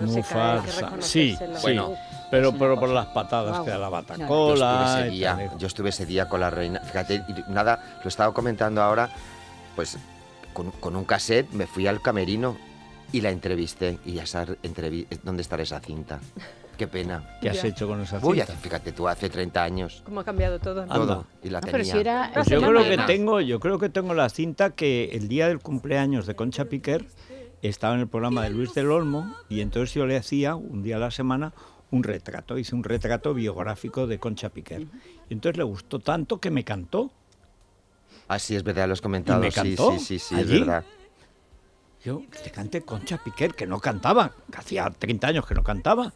Muy Sí, Pero, pero por las patadas que da la batacola. Yo estuve, este yo estuve, ese día, con la reina. Fíjate, nada, lo estaba comentando ahora. Pues con, un cassette me fui al camerino y la entrevisté. Y ya sabes dónde estará esa cinta. Qué pena. ¿Qué has hecho con esa cinta? fíjate tú, hace 30 años. ¿Cómo ha cambiado todo? Todo. Ah, pues yo, creo que tengo, yo creo que tengo la cinta que el día del cumpleaños de Concha Piquer estaba en el programa de Luis del Olmo y entonces yo le hacía un día a la semana un retrato, hice un retrato biográfico de Concha Piquer. Y entonces le gustó tanto que me cantó. Así ah, es verdad, lo has comentado. sí, sí, sí, es verdad. Yo, le canté Concha Piquer, que no cantaba, que hacía 30 años que no cantaba.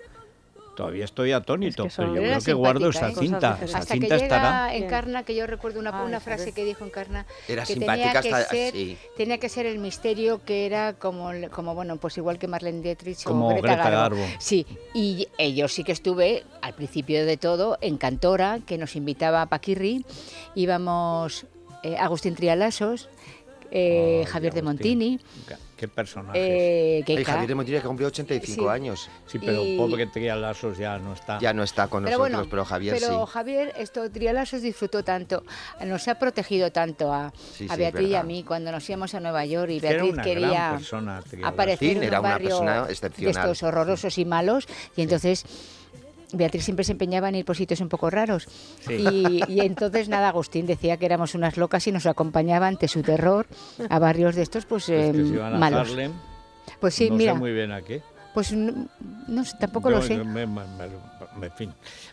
Todavía estoy atónito, pero yo creo que guardo esa ¿eh? cinta. Esa hasta cinta que estará. Encarna, que yo recuerdo una, ah, frase que dijo Encarna. Era que tenía que ser, Tenía que ser el misterio que era como, como bueno, pues igual que Marlene Dietrich como o Greta, Garbo. Sí, y yo sí que estuve al principio de todo en Cantora, que nos invitaba a Paquirri. Íbamos eh, Agustín Trialasos, eh, Javier de Montini qué personaje. Eh, Javier de Montilla que cumplió 85 años. Sí, pero y... pobre Trialasos ya no está. Ya no está con nosotros, pero Javier sí. Pero Javier, esto, Trialasos disfrutó tanto, nos ha protegido tanto a, a Beatriz y a mí cuando nos íbamos a Nueva York y Beatriz era una quería gran persona, aparecer en un era una barrio persona excepcional. de estos horrorosos y malos y entonces Beatriz siempre se empeñaba en ir por sitios un poco raros. Y, entonces, nada, Agustín decía que éramos unas locas y nos acompañaba ante su terror a barrios de estos, pues, em, a pues sí, no mira. muy bien aquí? Pues no, sé, tampoco lo sé.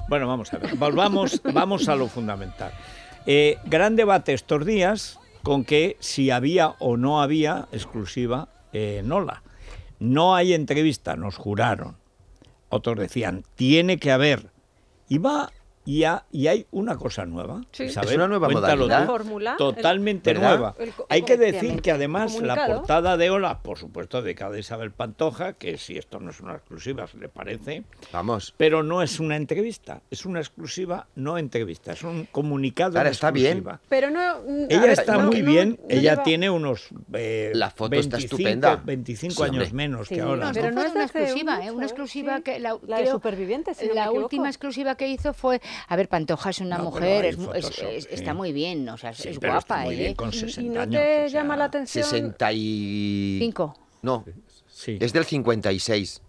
Bueno, vamos a ver. Volvamos vamos a lo fundamental. Eh, gran debate estos días con que si había o no había exclusiva eh, Nola. No hay entrevista, nos juraron. Otros decían, tiene que haber. Y va y, hay una cosa nueva. es una nueva modalidad. totalmente nueva. hay que decir que además la portada de Hola por supuesto, de cada Isabel Pantoja, que si esto no es una exclusiva, se le parece. Vamos. Pero no es una entrevista, es una exclusiva, no entrevista, es un comunicado. Ahora está bien. Pero no. Ella está muy bien, ella tiene unos. Eh, la foto está estupenda. 25 años menos que ahora. pero no es una exclusiva, ¿eh? una exclusiva que la, la de supervivientes. la última exclusiva que hizo fue a ver, Pantoja es una mujer, está muy bien, o sea, sí, es guapa. Está muy ¿eh? bien, con 60 ¿Y no te llama la atención? 65. No, sí. es del 56.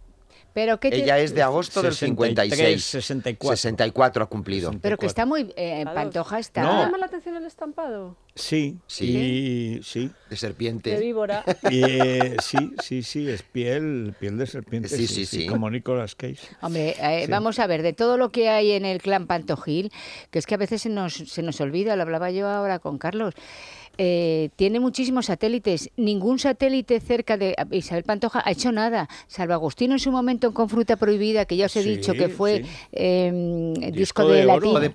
Ella es de agosto del 56. 64. 64 ha cumplido. Pero que está muy... Eh, eh, Pantoja está... ¿No llama la atención el estampado? Sí, sí, sí. De serpiente. De víbora. Y, eh, sí, sí, sí, es piel, piel de serpiente. Sí, sí, sí. Como Nicolas Cage. Hombre, vamos a ver, de todo lo que hay en el clan Pantojil, que es que a veces se nos, se nos olvida, lo hablaba yo ahora con Carlos, eh, tiene muchísimos satélites. Ningún satélite cerca de ah, Isabel Pantoja ha hecho nada. Salvo Agustino en su momento con Fruta Prohibida, que ya os he dicho que fue em, disco, de, platino. De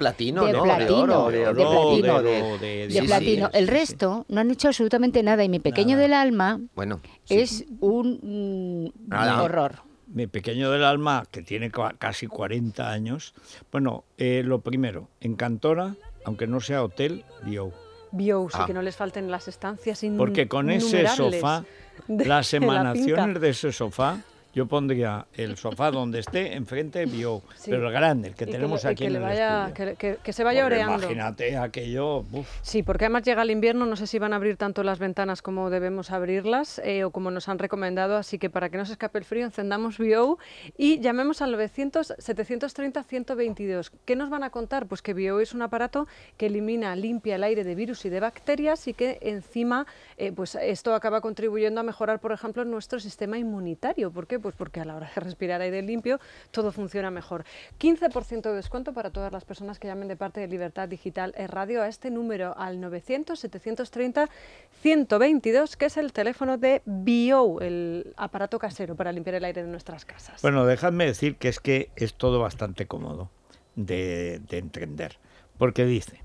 platino. El resto no han hecho absolutamente nada. Y mi pequeño del alma bueno, es un horror mi pequeño del alma, que tiene casi 40 años. Bueno, eh, lo primero, ...Encantora, aunque no sea hotel, dio. Bios ah. que no les falten las estancias Porque con ese sofá, las emanaciones de ese sofá yo pondría el sofá donde esté, enfrente Bio, pero el grande, el que tenemos aquí en el estudio. Que, se vaya oreando. Imagínate aquello. Sí, porque además llega el invierno, no sé si van a abrir tanto las ventanas como debemos abrirlas eh, o como nos han recomendado, así que para que no se escape el frío, encendamos Bio y llamemos al 900-730-122. ¿Qué nos van a contar? Pues que Bio es un aparato que elimina, limpia el aire de virus y de bacterias y que encima, eh, pues esto acaba contribuyendo a mejorar, por ejemplo, nuestro sistema inmunitario. ¿Por qué? Pues porque a la hora de respirar aire limpio todo funciona mejor. 15% de descuento para todas las personas que llamen de parte de Libertad Digital e Radio a este número, al 900-730-122, que es el teléfono de Bio, el aparato casero para limpiar el aire de nuestras casas. Bueno, dejadme decir que es que es todo bastante cómodo de, de entender, porque dice,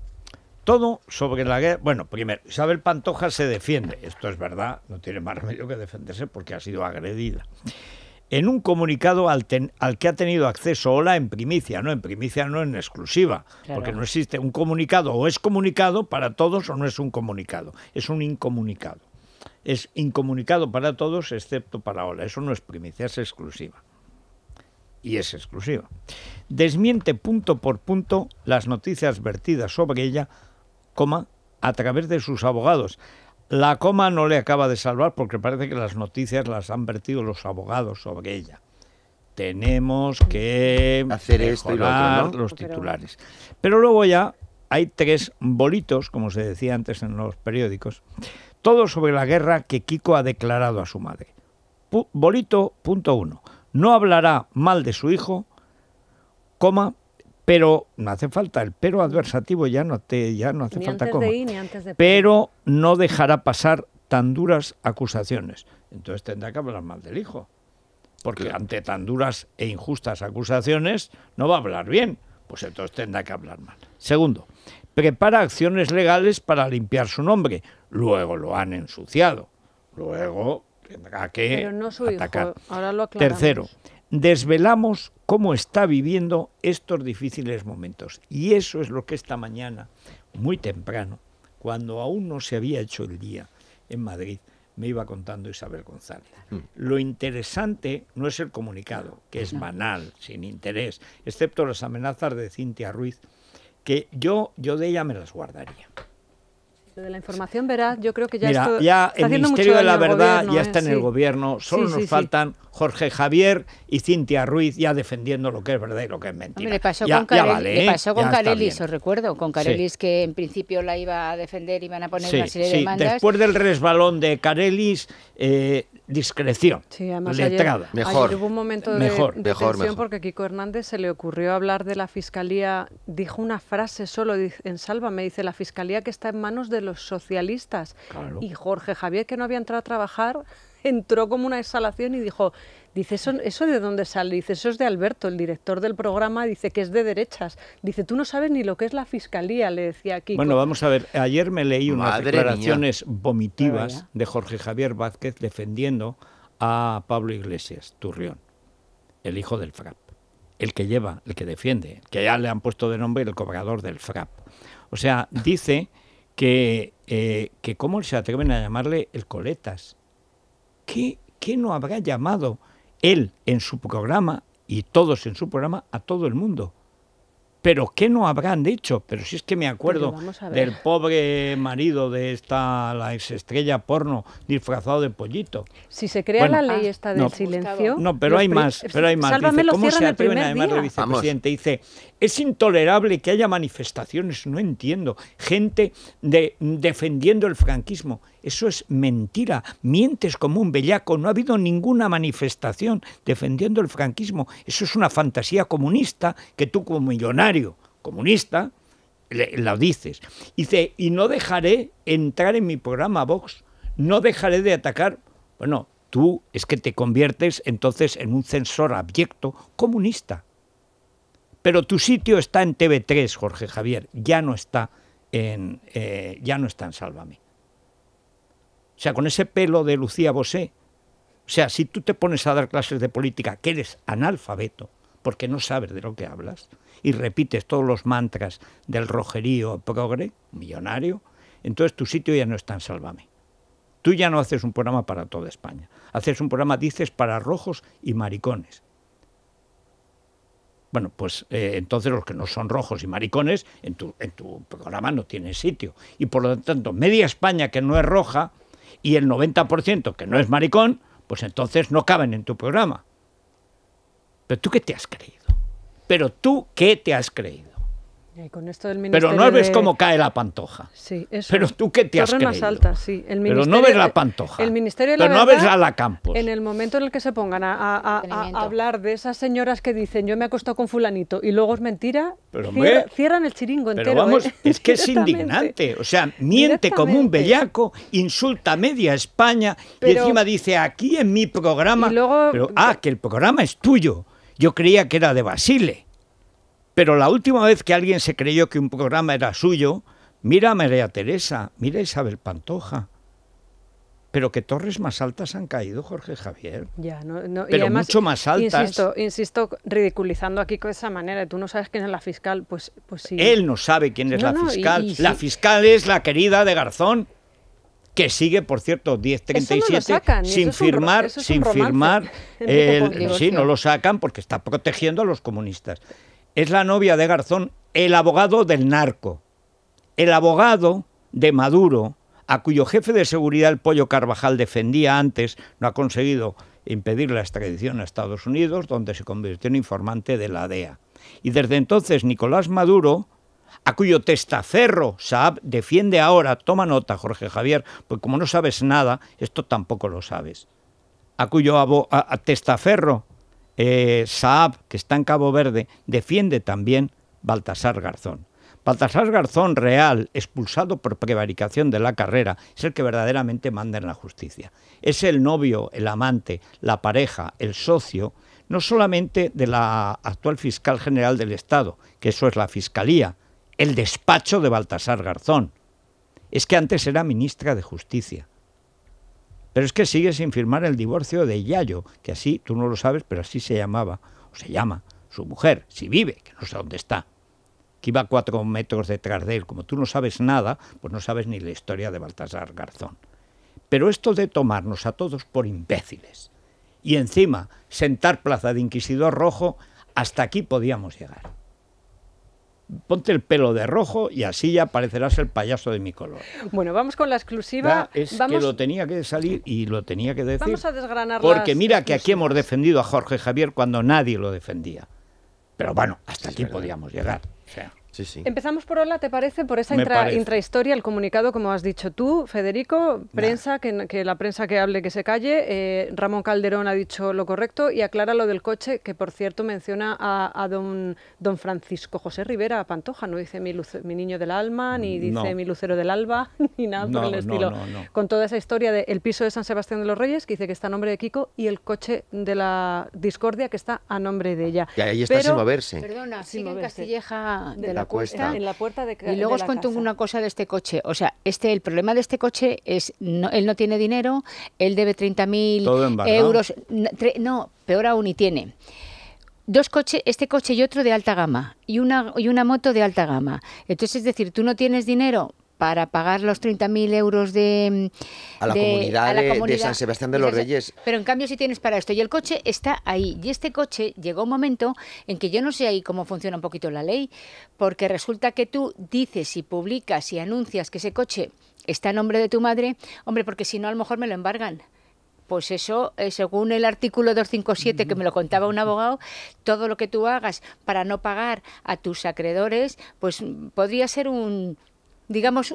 todo sobre la guerra. Bueno, primero, Isabel Pantoja se defiende. Esto es verdad, no tiene más remedio que defenderse porque ha sido agredida en un comunicado al, que ha tenido acceso Ola en primicia, no en primicia, no en exclusiva, porque no existe un comunicado o es comunicado para todos o no es un comunicado, es un incomunicado. Es incomunicado para todos excepto para Ola, eso no es primicia, es exclusiva. Y es exclusiva. Desmiente punto por punto las noticias vertidas sobre ella, coma, a través de sus abogados, la coma no le acaba de salvar porque parece que las noticias las han vertido los abogados sobre ella. Tenemos que hacer esto y los titulares. Pero luego ya hay tres bolitos, como se decía antes en los periódicos, todo sobre la guerra que Kiko ha declarado a su madre. bolito punto uno. No hablará mal de su hijo, coma, pero no hace falta, el pero adversativo ya no, te, ya no hace falta como. pero no dejará pasar tan duras acusaciones. Entonces tendrá que hablar mal del hijo. Porque ante tan duras e injustas acusaciones no va a hablar bien. Pues entonces tendrá que hablar mal. Segundo, prepara acciones legales para limpiar su nombre. Luego lo han ensuciado. Luego tendrá que pero no Tercero, desvelamos cómo está viviendo estos difíciles momentos. Y eso es lo que esta mañana, muy temprano, cuando aún no se había hecho el día en Madrid, me iba contando Isabel González. Mm. Lo interesante no es el comunicado, que es banal, sin interés, excepto las amenazas de Cintia Ruiz, que yo, yo de ella me las guardaría de la información veraz, yo creo que ya, ya está el Ministerio de la Verdad ya está ¿eh? en el gobierno, solo nos faltan Jorge Javier y Cintia Ruiz ya defendiendo lo que es verdad y lo que es mentira. le pasó con, ¿eh? pasó con Carelis, os recuerdo, con Carelis que en principio la iba a defender, y iban a poner una serie de demandas. Después del resbalón de Carelis, eh, discreción, letrada. mejor. hubo un momento de, mejor, mejor, porque Kiko Hernández se le ocurrió hablar de la Fiscalía, dijo una frase solo en Salva, me dice la Fiscalía que está en manos de los socialistas. Y Jorge Javier, que no había entrado a trabajar, entró como una exhalación y dijo, dice, ¿eso, ¿eso de dónde sale? Dice, eso es de Alberto, el director del programa, dice que es de derechas. Dice, tú no sabes ni lo que es la fiscalía, le decía aquí. Bueno, vamos a ver, ayer me leí unas declaraciones vomitivas de Jorge Javier Vázquez defendiendo a Pablo Iglesias, Turrión, el hijo del FRAP, el que lleva, el que defiende, que ya le han puesto de nombre el cobrador del FRAP. O sea, dice que, eh, que cómo se atreven a llamarle el coletas, ¿qué, no habrá llamado él en su programa y todos en su programa a todo el mundo? pero ¿qué no habrán dicho? Pero si es que me acuerdo del pobre marido de esta, la exestrella porno, disfrazado de pollito. Si se crea la ley ah, esta del silencio... No, pero hay más, pero hay más. Dice, ¿Cómo se atreven además el Dice, es intolerable que haya manifestaciones, no entiendo, gente defendiendo el franquismo. Eso es mentira. Mientes como un bellaco. No ha habido ninguna manifestación defendiendo el franquismo. Eso es una fantasía comunista que tú como millonario comunista la dices. Dice, y no dejaré entrar en mi programa Vox. No dejaré de atacar. Bueno, tú es que te conviertes entonces en un censor abyecto comunista. Pero tu sitio está en TV3, Jorge Javier. Ya no está en, eh, ya no está en Sálvame. O sea, con ese pelo de Lucía Bosé. O sea, si tú te pones a dar clases de política, que eres analfabeto, porque no sabes de lo que hablas, y repites todos los mantras del rojerío progre, millonario, entonces tu sitio ya no está en sálvame. Tú ya no haces un programa para toda España. Haces un programa, dices, para rojos y maricones. Bueno, pues eh, entonces los que no son rojos y maricones en tu, en tu programa no tienen sitio. Y por lo tanto, media España que no es roja y el 90% que no es maricón, pues entonces no caben en tu programa. Pero tú qué te has creído? Pero tú qué te has creído? Pero no ves cómo cae la pantoja. Pero tú qué te has creído. más Pero no ves la pantoja. El Ministerio Pero no ves a la Campos. En el momento en el que se pongan a, hablar de esas señoras que dicen yo me he acostado con fulanito y luego es mentira, cierran el chiringo entero. Pero vamos, ¿eh? es que es indignante. O sea, miente como un bellaco, insulta a media España y encima dice aquí en mi programa... Pero, ah, que el programa es tuyo. Yo creía que era de Basile. Pero la última vez que alguien se creyó que un programa era suyo, mira a María Teresa, mira a Isabel Pantoja. Pero que torres más altas han caído, Jorge Javier. Ya, no, no, pero mucho más altas. Insisto, ridiculizando aquí con esa manera. Tú no sabes quién es la fiscal, pues, pues sí. Él no sabe quién es la fiscal. la fiscal es la querida de Garzón, que sigue, por cierto, 1037 sin firmar, sin firmar. sí, no lo sacan porque está protegiendo a los comunistas es la novia de Garzón, el abogado del narco, el abogado de Maduro, a cuyo jefe de seguridad el Pollo Carvajal defendía antes, no ha conseguido impedir la extradición a Estados Unidos, donde se convirtió en informante de la DEA. Y desde entonces Nicolás Maduro, a cuyo testaferro Saab defiende ahora, toma nota Jorge Javier, pues como no sabes nada, esto tampoco lo sabes, a cuyo a testaferro eh, Saab, que está en Cabo Verde, defiende también Baltasar Garzón. Baltasar Garzón Real, expulsado por prevaricación de la carrera, es el que verdaderamente manda en la justicia. Es el novio, el amante, la pareja, el socio, no solamente de la actual fiscal general del Estado, que eso es la Fiscalía, el despacho de Baltasar Garzón. Es que antes era ministra de Justicia. Pero es que sigue sin firmar el divorcio de Yayo, que así, tú no lo sabes, pero así se llamaba, o se llama, su mujer, si vive, que no sé dónde está, que iba cuatro metros detrás de él. Como tú no sabes nada, pues no sabes ni la historia de Baltasar Garzón. Pero esto de tomarnos a todos por imbéciles y encima sentar plaza de inquisidor rojo, hasta aquí podíamos llegar ponte el pelo de rojo y así ya parecerás el payaso de mi color. Bueno, vamos con la exclusiva. es que lo tenía que salir y lo tenía que decir. Vamos a desgranar Porque mira que aquí hemos defendido a Jorge Javier cuando nadie lo defendía. Pero bueno, hasta aquí podíamos llegar. O sea. Empezamos por Ola, ¿te parece? Por esa intrahistoria, el comunicado, como has dicho tú, Federico, prensa, que, la prensa que hable, que se calle. Eh, Ramón Calderón ha dicho lo correcto y aclara lo del coche, que por cierto menciona a, don, don Francisco José Rivera Pantoja, no dice mi, mi niño del alma, ni mm, dice mi lucero del alba, ni nada por el estilo. Con toda esa historia del piso de San Sebastián de los Reyes, que dice que está a nombre de Kiko, y el coche de la discordia, que está a nombre de ella. Y ahí está sin Perdona, sigue en Castilleja de la cuesta. En la puerta de y luego os cuento una cosa de este coche. O sea, este el problema de este coche es, no, él no tiene dinero, él debe 30.000 euros. No, peor aún, y tiene dos coches, este coche y otro de alta gama, y una, y una moto de alta gama. Entonces, es decir, tú no tienes dinero, para pagar los 30.000 euros de, mm, a la, comunidad de, San Sebastián de los Reyes. Pero en cambio si tienes para esto. Y el coche está ahí. Y este coche llegó un momento en que yo no sé ahí cómo funciona un poquito la ley, porque resulta que tú dices y publicas y anuncias que ese coche está en nombre de tu madre, hombre, porque si no a lo mejor me lo embargan pues eso, eh, según el artículo 257 que me lo contaba un abogado, todo lo que tú hagas para no pagar a tus acreedores, pues mm, podría ser un, digamos,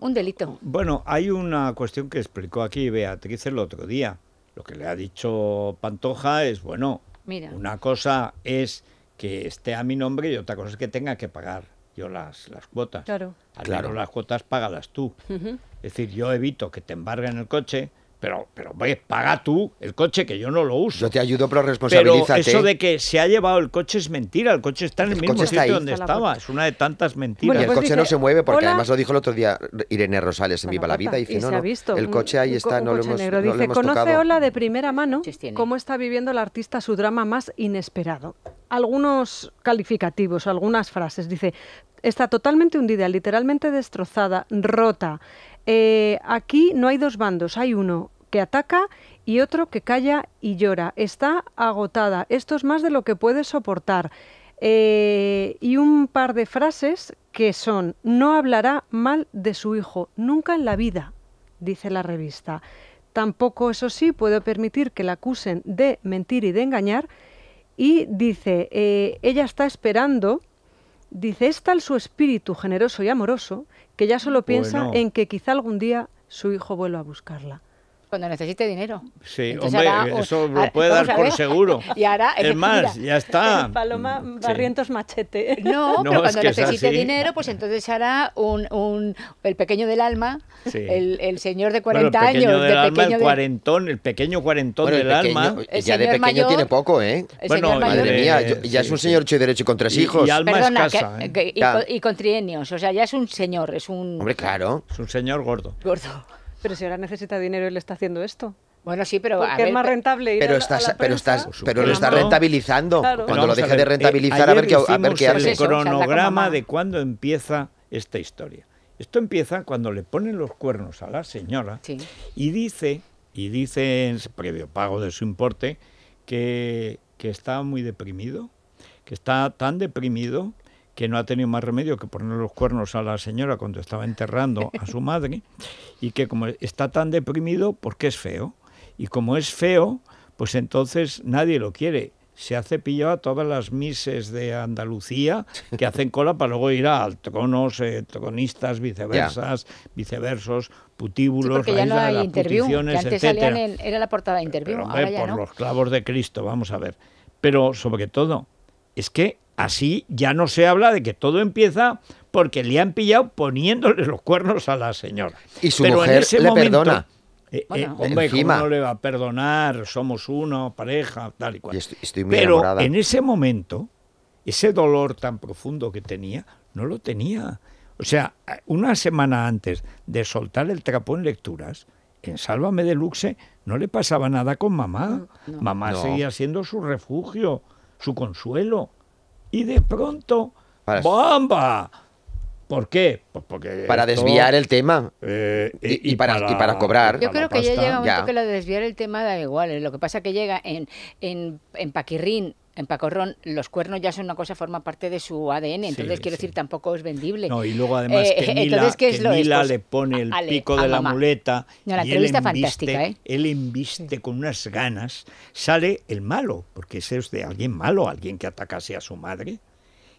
un delito. Bueno, hay una cuestión que explicó aquí Beatriz el otro día. Lo que le ha dicho Pantoja es, bueno, Mira. una cosa es que esté a mi nombre y otra cosa es que tenga que pagar yo las, las cuotas. Claro. claro. las cuotas págalas tú. Es decir, yo evito que te embarguen el coche, pero, pero ve, paga tú el coche, que yo no lo uso. Yo te ayudo, pero responsabilízate. Pero eso de que se ha llevado el coche es mentira. El coche está en el, mismo sitio donde estaba. Es una de tantas mentiras. y el pues coche no se mueve porque además lo dijo el otro día Irene Rosales en Viva la, Vida. y no, se ha visto. el coche ahí está, no, lo hemos, negro. Dice, Conoce tocado. Ola de primera mano cómo está viviendo el artista su drama más inesperado. Algunos calificativos, algunas frases. Dice, está totalmente hundida, literalmente destrozada, rota, eh, aquí no hay dos bandos, hay uno que ataca y otro que calla y llora. Está agotada, esto es más de lo que puede soportar. Eh, y un par de frases que son, no hablará mal de su hijo, nunca en la vida, dice la revista. Tampoco, eso sí, puede permitir que la acusen de mentir y de engañar. Y dice, eh, ella está esperando Dice, es tal su espíritu generoso y amoroso que ya solo piensa en que quizá algún día su hijo vuelva a buscarla cuando necesite dinero. Sí, hombre, eso lo puede dar por seguro. y ahora, es más, ya está. Paloma Barrientos Machete. No, pero cuando necesite dinero, pues entonces hará un, el pequeño del alma, el, señor de 40 años. el pequeño años. Del alma, el cuarentón, el pequeño cuarentón del alma. El ya de pequeño tiene poco, ¿eh? Bueno, madre mía, ya es un señor hecho y derecho con tres hijos. Y, alma escasa, y, con, trienios, o sea, ya es un señor, es un... Hombre, claro. Es un señor gordo. Gordo. Pero si ahora necesita dinero, y le está haciendo esto. Bueno, sí, pero es más rentable pero pero lo está rentabilizando. Cuando lo deje de eh, rentabilizar, a ver qué, a ver el cronograma de cuándo empieza esta historia. Esto empieza cuando le ponen los cuernos a la señora y dice, y dice en previo pago de su importe, que, que está muy deprimido, que está tan deprimido que no ha tenido más remedio que poner los cuernos a la señora cuando estaba enterrando a su madre y que como está tan deprimido porque pues es feo y como es feo pues entonces nadie lo quiere se hace cepillado a todas las mises de Andalucía que hacen cola para luego ir a tronos, eh, tronistas, viceversas, viceversos, putíbulos, sí, ya no hay antes salían en, era la portada de interview, por los clavos de Cristo, vamos a ver. Pero sobre todo, es que Así ya no se habla de que todo empieza porque le han pillado poniéndole los cuernos a la señora. Y su Pero en ese le momento, perdona. Eh, eh, hombre, no le va a perdonar? Somos uno, pareja, tal y cual. Pero en ese momento, ese dolor tan profundo que tenía, no lo tenía. O sea, una semana antes de soltar el trapo en lecturas, en Sálvame de Luxe no le pasaba nada con mamá. Mamá seguía siendo su refugio, su consuelo y de pronto, ¡bamba! ¿Por qué? Pues porque para desviar el tema eh, y, eh, para, cobrar. Yo creo que ya llega un momento que la desviar el tema da igual. Eh, lo que pasa que llega en, en, en Paquirrín en Pacorrón los cuernos ya son una cosa, forma parte de su ADN, entonces quiero decir, tampoco es vendible. No, y luego además eh, que es lo le pone el pico de la muleta. No, la y entrevista él embiste, fantástica, ¿eh? Él embiste con unas ganas, sale el malo, porque ese es de alguien malo, alguien que atacase a su madre,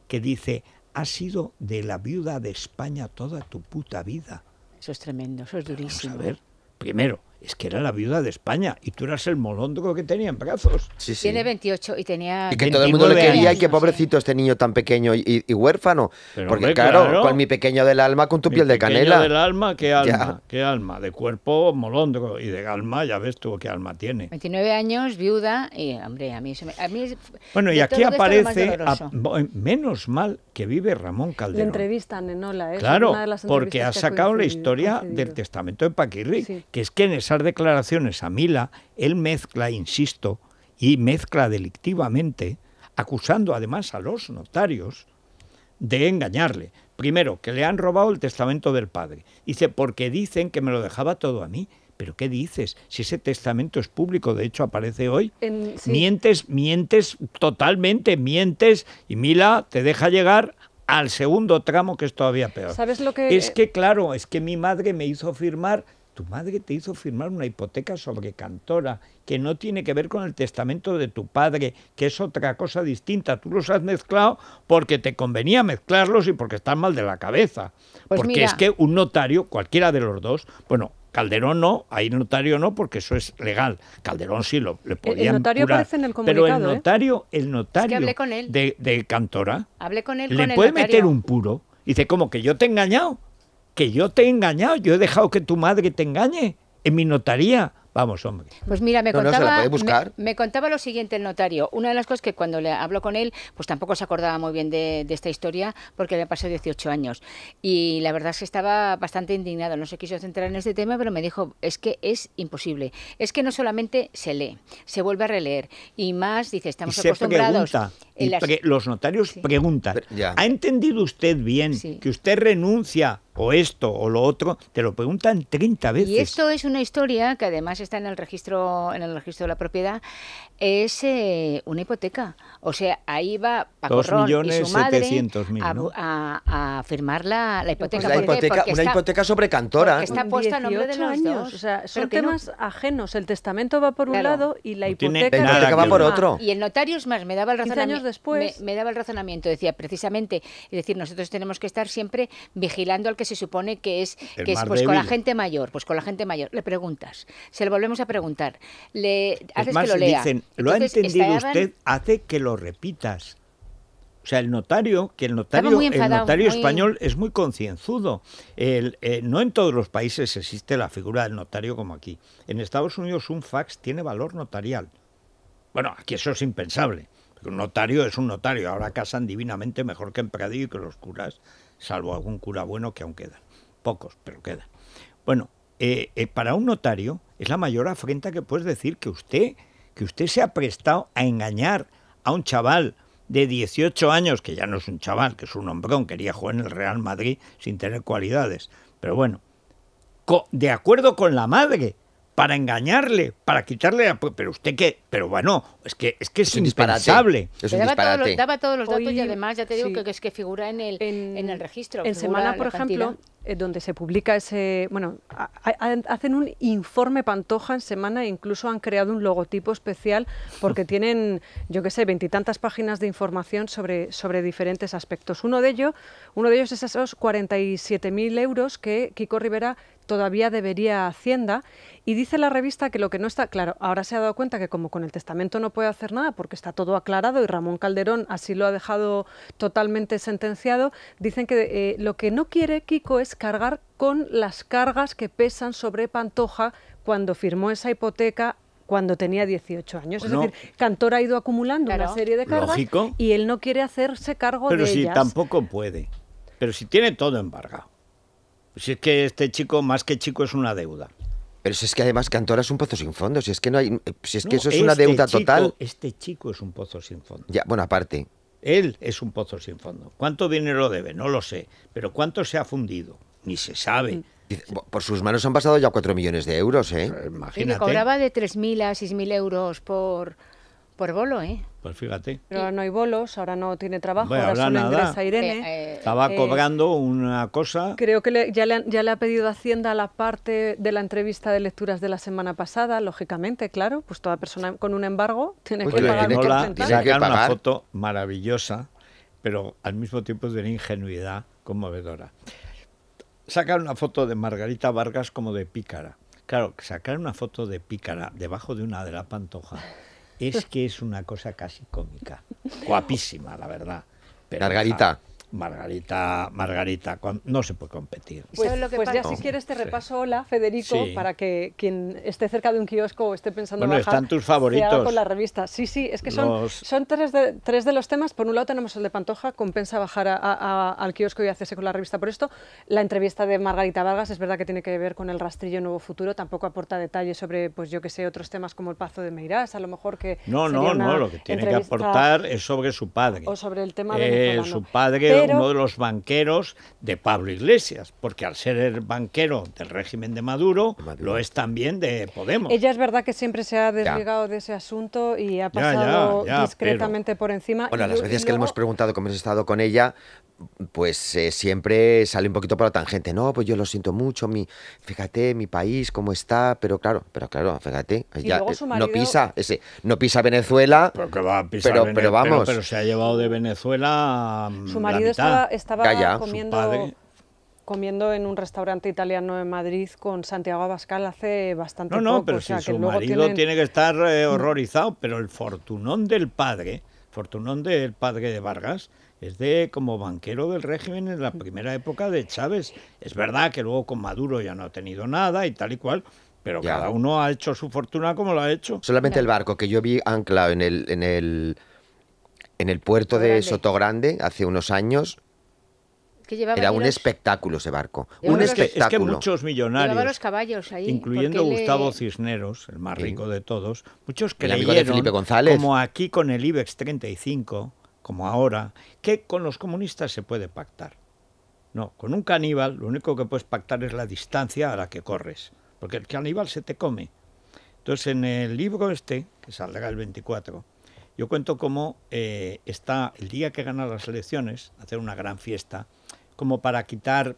que dice, has sido de la viuda de España toda tu puta vida. Eso es tremendo, eso es durísimo. a ver, primero, es que era la viuda de España y tú eras el molondro que tenía en brazos. Tiene 28 y tenía. Y que todo el mundo le quería y que pobrecito este niño tan pequeño y, huérfano. Porque claro, con mi pequeño del alma, con tu piel de canela. del alma, qué alma, qué alma. De cuerpo molondro y de alma, ya ves tú qué alma tiene. 29 años, viuda y, hombre, a mí. bueno, y aquí aparece, menos mal que vive Ramón Calderón. Le entrevistan en Ola, ¿eh? Claro, una de las porque ha sacado la historia del testamento de Paquirri, que es que en ese declaraciones a Mila, él mezcla, insisto, y mezcla delictivamente, acusando además a los notarios de engañarle. Primero, que le han robado el testamento del padre. Dice, porque dicen que me lo dejaba todo a mí. ¿Pero qué dices? Si ese testamento es público, de hecho aparece hoy. Mientes, mientes totalmente, mientes. Y Mila te deja llegar al segundo tramo, que es todavía peor. ¿Sabes lo que... Es eh? que, claro, es que mi madre me hizo firmar tu madre te hizo firmar una hipoteca sobre Cantora, que no tiene que ver con el testamento de tu padre, que es otra cosa distinta. Tú los has mezclado porque te convenía mezclarlos y porque estás mal de la cabeza. Pues porque es que un notario, cualquiera de los dos, bueno, Calderón no, hay notario no, porque eso es legal. Calderón sí lo le podían El notario en el Pero el ¿eh? notario, el notario De, Cantora, con él, le puede meter un puro. Dice, ¿cómo que yo te he engañado? que yo te he engañado, yo he dejado que tu madre te engañe en mi notaría. Vamos, hombre. Pues mira, me, no, contaba, me, contaba lo siguiente el notario. Una de las cosas que cuando le hablo con él, pues tampoco se acordaba muy bien de, esta historia porque le pasado 18 años. Y la verdad es que estaba bastante indignado. No se quiso centrar en este tema, pero me dijo, es que es imposible. Es que no solamente se lee, se vuelve a releer. Y más, dice, estamos y se acostumbrados... Pregunta, los notarios preguntan, ¿ha entendido usted bien que usted renuncia o esto o lo otro, te lo preguntan 30 veces. Y esto es una historia que además está en el registro, en el registro de la propiedad, es eh, una hipoteca. O sea, ahí va Paco Ron y su madre a, firmar la, la hipoteca. Pues la una hipoteca sobre Cantora. Está puesta a de los años. son temas ajenos. El testamento va por un lado y la hipoteca, va por otro. Y el notario es más, me daba el razonamiento. Me, me daba el razonamiento, decía precisamente, es decir, nosotros tenemos que estar siempre vigilando al que se supone que es, que pues, con la gente mayor, pues con la gente mayor, le preguntas, se le volvemos a preguntar, le que lo lea. lo ha entendido usted, hace que lo repitas. O sea, el notario, que el notario, el notario español es muy concienzudo. Eh, no en todos los países existe la figura del notario como aquí. En Estados Unidos un fax tiene valor notarial. Bueno, aquí eso es impensable. Un notario es un notario. Ahora casan divinamente mejor que en Pradillo y que los curas salvo algún cura bueno que aún queda Pocos, pero quedan. Bueno, eh, eh, para un notario es la mayor afrenta que puedes decir que usted, que usted se ha prestado a engañar a un chaval de 18 años, que ya no es un chaval, que es un hombrón, quería jugar en el Real Madrid sin tener cualidades. Pero bueno, de acuerdo con la madre, para engañarle, para quitarle Pero usted que pero bueno, es que es, que es, daba, Todos los, datos y además ya te digo que, es que figura en el, en, el registro. En Semana, por ejemplo, eh, donde se publica ese... Bueno, hacen un informe Pantoja en Semana e incluso han creado un logotipo especial porque tienen, yo qué sé, veintitantas páginas de información sobre, sobre diferentes aspectos. Uno de, ello, uno de ellos es esos 47.000 euros que Kiko Rivera todavía debería Hacienda y dice la revista que lo que no está claro, ahora se ha dado cuenta que como el testamento no puede hacer nada porque está todo aclarado y Ramón Calderón así lo ha dejado totalmente sentenciado, dicen que eh, lo que no quiere Kiko es cargar con las cargas que pesan sobre Pantoja cuando firmó esa hipoteca cuando tenía 18 años. Es decir, Cantor ha ido acumulando una serie de cargas y él no quiere hacerse cargo de si ellas. Pero si tampoco puede. Pero si tiene todo embargado. Si es que este chico, más que chico, es una deuda. Pero es que además Cantora es un pozo sin fondo, si es que no hay, si es que eso es una este deuda total. Este chico es un pozo sin fondo. Ya, bueno, aparte. Él es un pozo sin fondo. ¿Cuánto dinero debe? No lo sé. Pero ¿cuánto se ha fundido? Ni se sabe. Por sus manos han pasado ya 4 millones de euros, ¿eh? eh imagínate. Y cobraba de 3.000 a 6.000 euros por, por bolo, ¿eh? Pues fíjate. Pero no hay bolos, ahora no tiene trabajo, ahora, es una ingresa Irene. Eh, eh, Estaba eh, cobrando una cosa. Creo que ya, le, ha pedido Hacienda la parte de la entrevista de lecturas de la semana pasada, lógicamente, claro, pues toda persona con un embargo tiene pues que pagar. una foto maravillosa, pero al mismo tiempo de una ingenuidad conmovedora. Sacar una foto de Margarita Vargas como de pícara. Claro, sacar una foto de pícara debajo de una de la pantoja es que es una cosa casi cómica. Guapísima, la verdad. Pero, Margarita, Margarita, no se puede competir. Pues, lo que pues ya si quieres te repaso Hola Federico, para que quien esté cerca de un kiosco o esté pensando en bajar, están tus favoritos. con la revista. Sí, sí, es que son, tres, de, los temas. Por un lado tenemos el de Pantoja, compensa bajar al kiosco y hacerse con la revista por esto. La entrevista de Margarita Vargas es verdad que tiene que ver con el rastrillo Nuevo Futuro, tampoco aporta detalles sobre, pues yo que sé, otros temas como el Pazo de Meirás, a lo mejor que... No, no, no, lo que tiene que aportar es sobre su padre. O sobre el tema de... Eh, su padre uno de los banqueros de Pablo Iglesias, porque al ser el banquero del régimen de Maduro, lo es también de Podemos. Ella es verdad que siempre se ha desligado de ese asunto y ha pasado discretamente por encima. Bueno, las veces que le hemos preguntado cómo has estado con ella, pues eh, siempre sale un poquito por la tangente. No, pues yo lo siento mucho, mi, fíjate, mi país, cómo está, pero claro, pero claro, fíjate, eh, no pisa, ese, no pisa Venezuela, pero, pero, vamos. Pero, pero, se ha llevado de Venezuela su marido yo estaba, comiendo, en un restaurante italiano en Madrid con Santiago Abascal hace bastante tiempo. No, no, pero o marido tiene que estar eh, mm. horrorizado, pero el fortunón del padre, fortunón del padre de Vargas, es de como banquero del régimen en la mm. primera época de Chávez. Es verdad que luego con Maduro ya no ha tenido nada y tal y cual, pero cada uno ha hecho su fortuna como lo ha hecho. Solamente el barco que yo vi anclado en el en el puerto de Sotogrande hace unos años. Era un espectáculo ese barco. un espectáculo. Es que muchos millonarios, incluyendo Gustavo Cisneros, el más rico de todos, muchos creyeron, como aquí con el IBEX 35, como ahora, que con los comunistas se puede pactar. No, con un caníbal lo único que puedes pactar es la distancia a la que corres, porque el caníbal se te come. Entonces, en el libro este, que saldrá el 24, yo cuento cómo eh, está el día que gana las elecciones, hacer una gran fiesta, como para quitar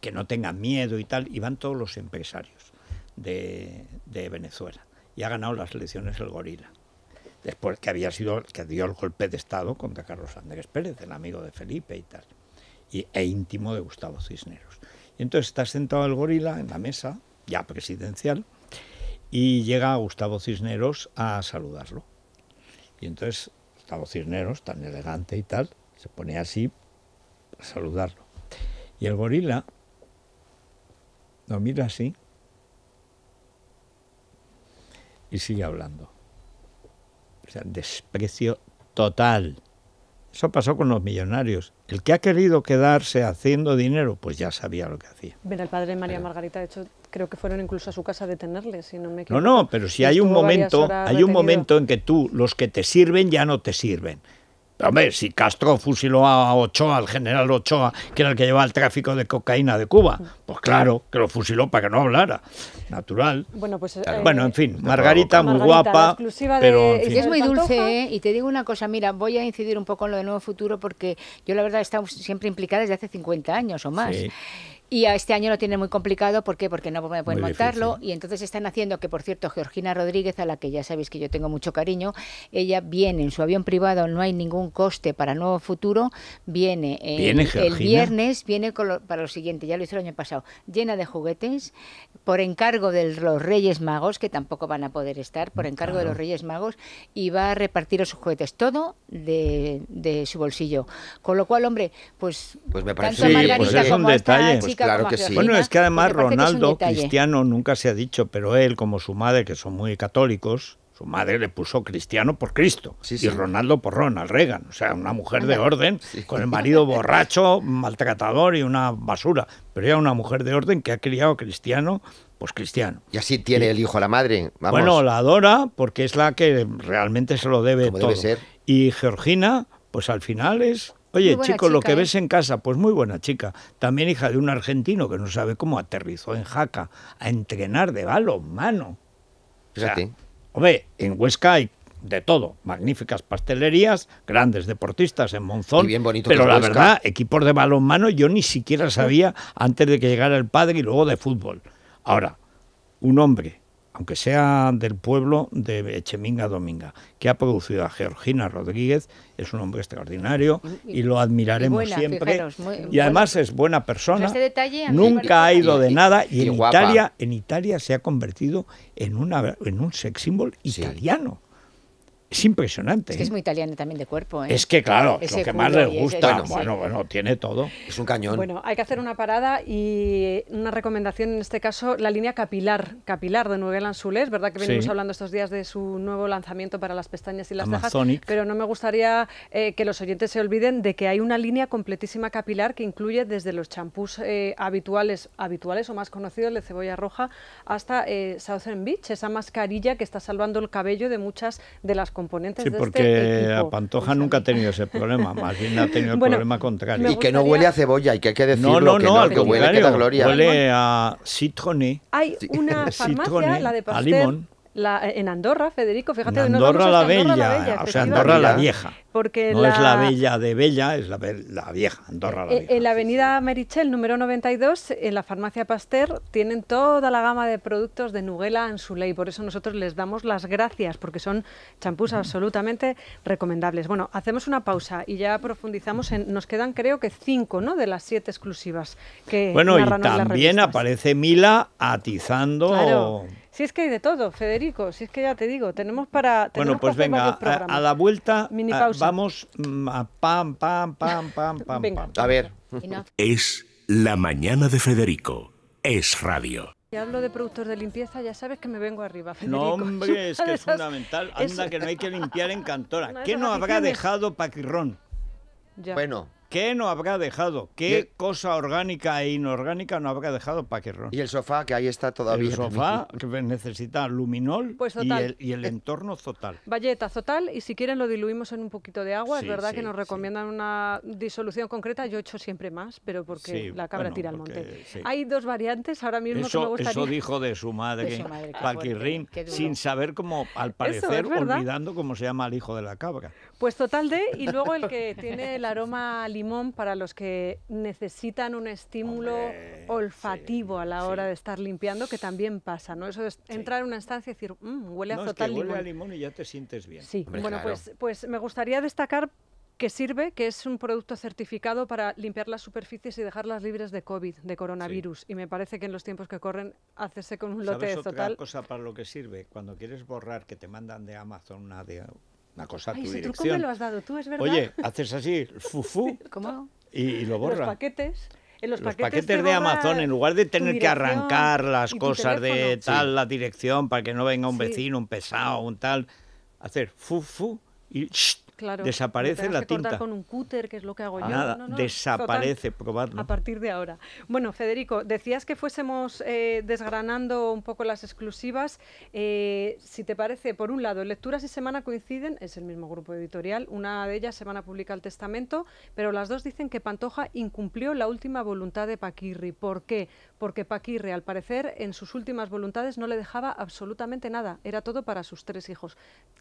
que no tengan miedo y tal, y van todos los empresarios de, Venezuela. Y ha ganado las elecciones el gorila. Después que había sido que dio el golpe de Estado contra Carlos Andrés Pérez, el amigo de Felipe y tal, y, e íntimo de Gustavo Cisneros. Y entonces está sentado el gorila en la mesa, ya presidencial, y llega Gustavo Cisneros a saludarlo. Y entonces estaba Cisneros, tan elegante y tal, se pone así a saludarlo. Y el gorila lo mira así y sigue hablando. O sea, desprecio total. Eso pasó con los millonarios. El que ha querido quedarse haciendo dinero, pues ya sabía lo que hacía. El el padre de María Margarita, de hecho, creo que fueron incluso a su casa a detenerle, si no me equivoco. No, no, pero si hay un momento, hay un momento en que tú, los que te sirven ya no te sirven ver si Castro fusiló a Ochoa, al general Ochoa, que era el que llevaba el tráfico de cocaína de Cuba, pues claro, que lo fusiló para que no hablara. Natural. Bueno, pues, eh, bueno en fin, Margarita, muy guapa. Pero, Es muy dulce, ¿eh? Y te digo una cosa, mira, voy a incidir un poco en lo de Nuevo Futuro porque yo la verdad he siempre implicada desde hace 50 años o más. Y a este año lo tiene muy complicado, ¿por qué? Porque no pueden montarlo y entonces están haciendo que, por cierto, Georgina Rodríguez, a la que ya sabéis que yo tengo mucho cariño, ella viene en su avión privado, no hay ningún coste para Nuevo Futuro, viene, eh, el, viernes, viene para lo siguiente, ya lo hizo el año pasado, llena de juguetes, por encargo de los Reyes Magos, que tampoco van a poder estar, por mm, encargo de los Reyes Magos, y va a repartir sus juguetes, todo de, su bolsillo. Con lo cual, hombre, pues, pues me parece Claro que sí. Bueno, es que además Ronaldo, cristiano, nunca se ha dicho, pero él, como su madre, que son muy católicos, su madre le puso cristiano por Cristo y Ronaldo por Ronald Reagan. O sea, una mujer de orden, con el marido borracho, maltratador y una basura. Pero era una mujer de orden que ha criado cristiano, pues cristiano. Y así tiene el hijo a la madre. Bueno, la adora porque es la que realmente se lo debe todo. ser. Y Georgina, pues al final es Oye, chico, lo que ¿eh? ves en casa, pues muy buena chica. También hija de un argentino que no sabe cómo aterrizó en Jaca a entrenar de balonmano. O sea, hombre, en Huesca hay de todo, magníficas pastelerías, grandes deportistas en Monzón, bien bonito pero la verdad, equipos de balonmano yo ni siquiera sabía antes de que llegara el padre y luego de fútbol. Ahora, un hombre aunque sea del pueblo de Echeminga Dominga, que ha producido a Georgina Rodríguez, es un hombre extraordinario y lo admiraremos siempre. y además es buena persona, este nunca ha ido de nada y, en, Italia, en Italia se ha convertido en, una, en un sex symbol italiano es impresionante. Es que es ¿eh? muy italiano también de cuerpo. ¿eh? Es que, claro, lo que más les gusta. bueno, bueno, tiene todo. Es un cañón. Bueno, hay que hacer una parada y una recomendación, en este caso, la línea capilar, capilar de Nuevo Es ¿verdad? Que venimos hablando estos días de su nuevo lanzamiento para las pestañas y las cejas. Pero no me gustaría eh, que los oyentes se olviden de que hay una línea completísima capilar que incluye desde los champús habituales, habituales o más conocidos, de cebolla roja, hasta Southern Beach, esa mascarilla que está salvando el cabello de muchas de las componentes sí, de este equipo. porque Pantoja nunca ha tenido ese problema, más bien ha tenido el problema contrario. Y que no huele a cebolla, y que hay que decirlo, no, no, que no, no al que huele, que la gloria. Huele a citroné. Hay una farmacia, la de Pasteur, en Andorra, Federico, fíjate. En Andorra, la, bella, la, bella, o sea, Andorra la vieja. no es la bella de bella, es la, vieja, Andorra la eh, vieja. En la avenida Merichel, número 92, en la farmacia Pasteur, tienen toda la gama de productos de en su ley, Por eso nosotros les damos las gracias, porque son champús absolutamente recomendables. Bueno, hacemos una pausa y ya profundizamos en... Nos quedan creo que cinco, ¿no?, de las siete exclusivas que Bueno, y también aparece Mila atizando... Si es que hay de todo, Federico, si es que ya te digo, tenemos para... Tenemos bueno, pues venga, a, la vuelta Mini vamos mm, a pam, pam, pam, pam, pam. A ver. Es la mañana de Federico, es radio. Si hablo de productos de limpieza, ya sabes que me vengo arriba, Federico. No, hombre, es que es fundamental. Anda, que no hay que limpiar en Cantora. ¿Qué nos habrá dejado Paquirrón? Bueno, ¿Qué no habrá dejado? ¿Qué cosa orgánica e inorgánica no habrá dejado Paquirrón? Y el sofá, que ahí está todavía. El sofá que necesita luminol pues y, el, eh, entorno zotal. Valleta, zotal, y si quieren lo diluimos en un poquito de agua. es verdad que nos recomiendan una disolución concreta. Yo echo siempre más, pero porque la cabra tira al monte. Hay dos variantes ahora mismo eso, que dijo de su madre, sin saber cómo, al parecer, olvidando cómo se llama el hijo de la cabra. Pues total de, y luego el que tiene el aroma limón para los que necesitan un estímulo olfativo a la hora de estar limpiando, que también pasa, ¿no? Eso es entrar en una estancia y decir, mm, huele a total a limón y ya te sientes bien. Sí, bueno, pues, pues me gustaría destacar que sirve, que es un producto certificado para limpiar las superficies y dejarlas libres de COVID, de coronavirus. Y me parece que en los tiempos que corren, hacerse con un lote total. otra cosa para lo que sirve? Cuando quieres borrar, que te mandan de Amazon una de una cosa tu dirección. Oye, haces así, fufu, ¿Cómo? Y, lo borra. Los paquetes. En los, paquetes, de Amazon, en lugar de tener que arrancar las cosas de tal, la dirección, para que no venga un vecino, un pesado, un tal, hacer fu, y desaparece la que tinta. con un cúter, que es lo que hago ah, yo. Nada, desaparece, A partir de ahora. Bueno, Federico, decías que fuésemos eh, desgranando un poco las exclusivas. Eh, si te parece, por un lado, Lecturas y Semana coinciden, es el mismo grupo editorial, una de ellas, Semana publica el Testamento, pero las dos dicen que Pantoja incumplió la última voluntad de Paquirri. ¿Por qué? Porque Paquirri, al parecer, en sus últimas voluntades no le dejaba absolutamente nada. Era todo para sus tres hijos.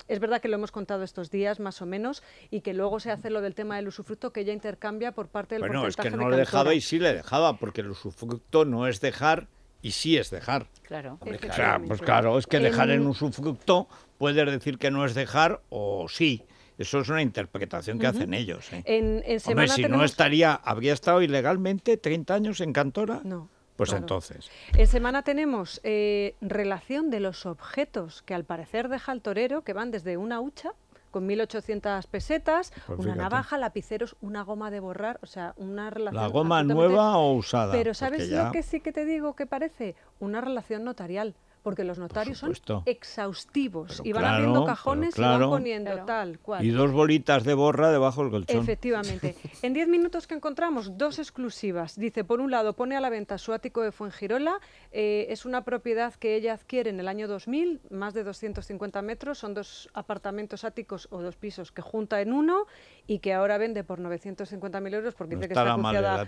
Es verdad que lo hemos contado estos días, más o menos y que luego se hace lo del tema del usufructo que ella intercambia por parte del bueno, es que no le dejaba y sí le dejaba, porque el usufructo no es dejar y sí es dejar. Claro. pues claro, es que dejar en usufructo puedes decir que no es dejar o sí. Eso es una interpretación que hacen ellos. ¿eh? En, si no estaría, habría estado ilegalmente 30 años en Cantora. No. Pues entonces. En semana tenemos eh, relación de los objetos que al parecer deja el torero, que van desde una hucha con 1.800 pesetas, pues una navaja, lapiceros, una goma de borrar, o sea, una relación... ¿La goma nueva o usada? Pero ¿sabes lo que sí que te digo que parece? Una relación notarial porque los notarios son exhaustivos y van abriendo cajones y van poniendo tal cual. Y dos bolitas de borra debajo del colchón. Efectivamente. en diez minutos que encontramos dos exclusivas. Dice, por un lado, pone a la venta su ático de Fuengirola. Eh, es una propiedad que ella adquiere en el año 2000, más de 250 metros. Son dos apartamentos áticos o dos pisos que junta en uno y que ahora vende por 950.000 euros porque dice que está acuciada,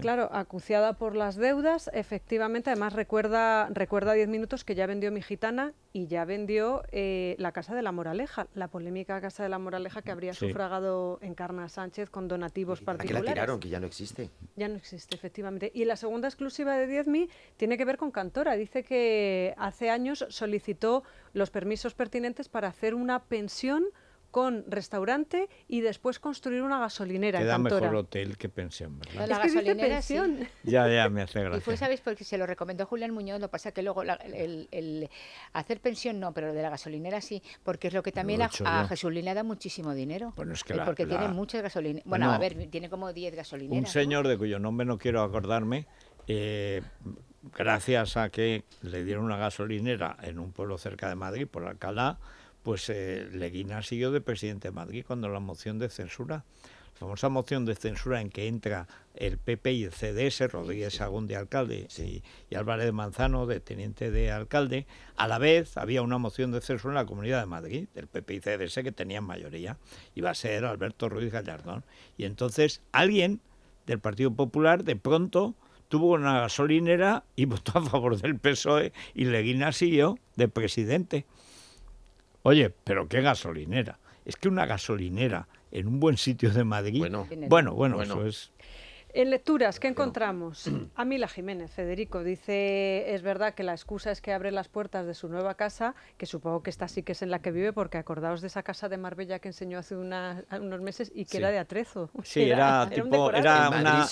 Claro, acuciada por las deudas. Efectivamente, además recuerda, recuerda 10 minutos que ya vendió Mi Gitana y ya vendió eh, la Casa de la Moraleja, la polémica Casa de la Moraleja que habría sufragado Encarna Sánchez con donativos particulares. Que la tiraron, que ya no existe. Ya no existe, efectivamente. Y la segunda exclusiva de Diezmi tiene que ver con Cantora. Dice que hace años solicitó los permisos pertinentes para hacer una pensión con restaurante y después construir una gasolinera. Queda da mejor hotel que pensión, ¿verdad? La gasolinera, pensión. Ya, ya, me hace gracia. Y fue, ¿sabéis? Porque se lo recomendó Julián Muñoz, lo pasa que luego el, hacer pensión no, pero lo de la gasolinera sí, porque es lo que también a, Jesús da muchísimo dinero. Bueno, es que eh, porque tiene muchas gasolineras. Bueno, a ver, tiene como 10 gasolineras. Un señor de cuyo nombre no quiero acordarme, eh, gracias a que le dieron una gasolinera en un pueblo cerca de Madrid, por Alcalá, pues eh, Leguina siguió de presidente de Madrid cuando la moción de censura, la famosa moción de censura en que entra el PP y el CDS, Rodríguez Sagún de alcalde y, Álvarez Manzano de teniente de alcalde, a la vez había una moción de censura en la Comunidad de Madrid, del PP y CDS que tenían mayoría, iba a ser Alberto Ruiz Gallardón. Y entonces alguien del Partido Popular de pronto tuvo una gasolinera y votó a favor del PSOE y Leguina siguió de presidente. Oye, pero qué gasolinera. Es que una gasolinera en un buen sitio de Madrid. Bueno, bueno, eso es. En lecturas, ¿qué encontramos? Amila Jiménez, Federico, dice, es verdad que la excusa es que abre las puertas de su nueva casa, que supongo que esta sí que es en la que vive, porque acordaos de esa casa de Marbella que enseñó hace unos meses y que era de atrezo. Sí, era, tipo, era una,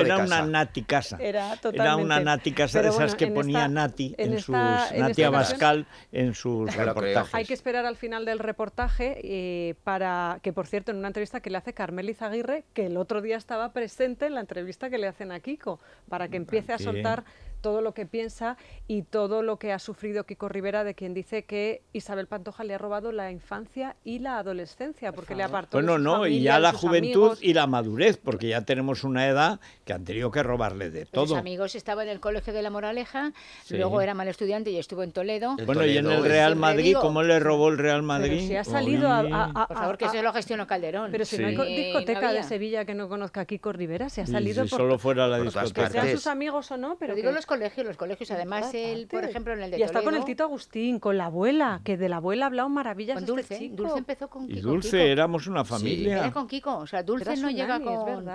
era, nati casa. Era, totalmente. una nati casa de esas que ponía Nati en, sus, Nati en sus reportajes. Hay que esperar al final del reportaje eh, para, que por cierto, en una entrevista que le hace Carmeliz Aguirre, que el otro día estaba presente en la entrevista que le hacen a Kiko, para que mm, empiece a soltar todo lo que piensa y todo lo que ha sufrido Kiko Rivera de quien dice que Isabel Pantoja le ha robado la infancia y la adolescencia, porque le ha apartado Bueno, no, y ya la juventud y la madurez, porque ya tenemos una edad que han tenido que robarle de pues todo. Sus amigos estaba en el Colegio de la Moraleja, luego era mal estudiante y estuvo en Toledo. bueno, y en el Real Madrid, ¿cómo le robó el Real Madrid? Pero si ha salido a, a, Por favor, que se lo gestionó Calderón. Pero si no hay discoteca de Sevilla que no conozca a Kiko Rivera, se ha salido si solo fuera la discoteca. que pues sean sus amigos o no, pero, los colegios, además, él, por ejemplo, en el de Y está con el Tito Agustín, con la abuela, que de la abuela ha hablado maravillas este Dulce. Este Dulce empezó con Kiko. Y Dulce éramos una familia. Sí. Era con Kiko, o sea, Dulce no llega con...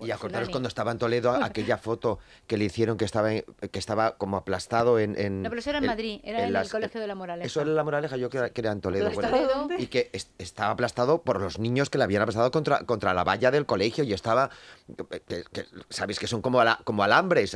Y acordaros cuando estaba en Toledo aquella foto que le hicieron que estaba, que estaba como aplastado en, No, pero eso era en, Madrid, era en, el Colegio de la Moraleja. Eso era en la Moraleja, yo que en Toledo. y que estaba aplastado por los niños que le habían aplastado contra, contra la valla del colegio y estaba que, sabéis que son como, como alambres.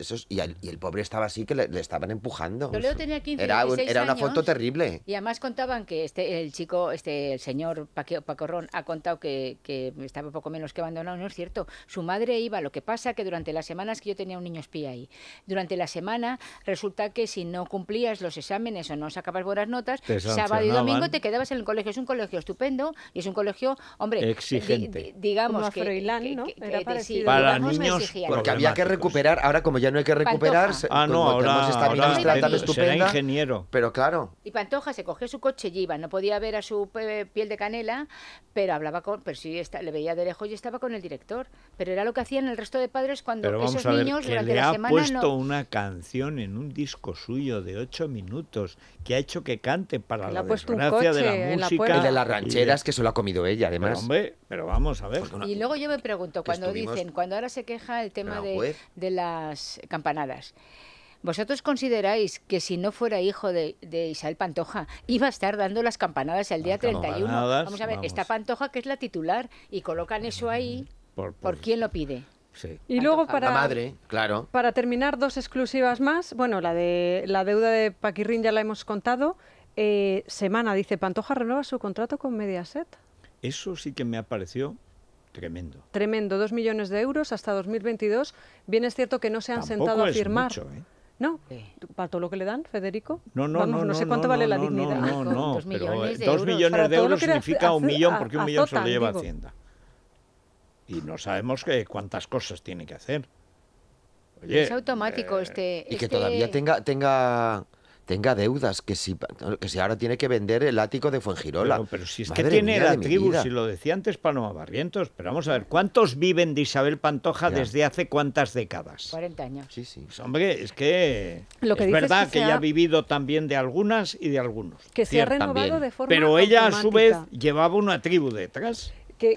esos, y, el, pobre estaba así que le, estaban empujando. tenía era, una foto terrible. Y además contaban que este el chico, este el señor Pacorrón, ha contado que, estaba poco menos que abandonado. No es cierto. Su madre iba. Lo que pasa que durante las semanas que yo tenía un niño espía ahí, durante la semana resulta que si no cumplías los exámenes o no sacabas buenas notas, sábado y domingo te quedabas en el colegio. Es un colegio estupendo y es un colegio, hombre, exigente. digamos ¿no? Para niños. Porque había que recuperar, ahora como ya no hay que recuperar, ah, no, ahora, esta ahora ingeniero. Pero claro. Y Pantoja se cogió su coche y iba, no podía ver a su eh, piel de canela, pero hablaba con, pero sí está, le veía de lejos y estaba con el director. Pero era lo que hacían el resto de padres cuando esos niños durante le ha puesto una canción en un disco suyo de ocho minutos que ha hecho que cante para la desgracia de la música. de las rancheras que se lo ha comido ella, además. Pero, hombre, pero vamos a ver. Y luego yo me pregunto, cuando dicen, cuando ahora se queja el tema pues. de, las campanadas. ¿Vosotros consideráis que si no fuera hijo de, Isabel Pantoja, iba a estar dando las campanadas el día 31? Vamos a ver, está Pantoja que es la titular y colocan mm, eso ahí, ¿por, por, quien quién lo pide? Y luego para, madre, claro. para terminar, dos exclusivas más. Bueno, la de la deuda de Paquirín ya la hemos contado. Eh, semana, dice Pantoja, renueva su contrato con Mediaset. Eso sí que me apareció Tremendo. Tremendo, dos millones de euros hasta 2022. Bien es cierto que no se han sentado a firmar. ¿eh? ¿No? ¿Para todo lo que le dan, Federico? No, no, no, no sé cuánto vale la dignidad. No, no, no, dos millones eh, de euros, de euros significa un millón, porque un millón se lo lleva Hacienda. Y no sabemos que, cuántas cosas tiene que hacer. es automático eh, este... Y que este todavía tenga, tenga tenga deudas, que si, que ahora tiene que vender el ático de Fuengirola. Pero, pero si es que tiene la tribu, si lo decía antes Paloma Barrientos, pero vamos a ver, ¿cuántos viven de Isabel Pantoja desde hace cuántas décadas? 40 años. Sí, sí. Pues, hombre, es que, lo que es verdad que, ya ha vivido también de algunas y de algunos. Que se ha renovado de forma Pero ella a su vez llevaba una tribu detrás.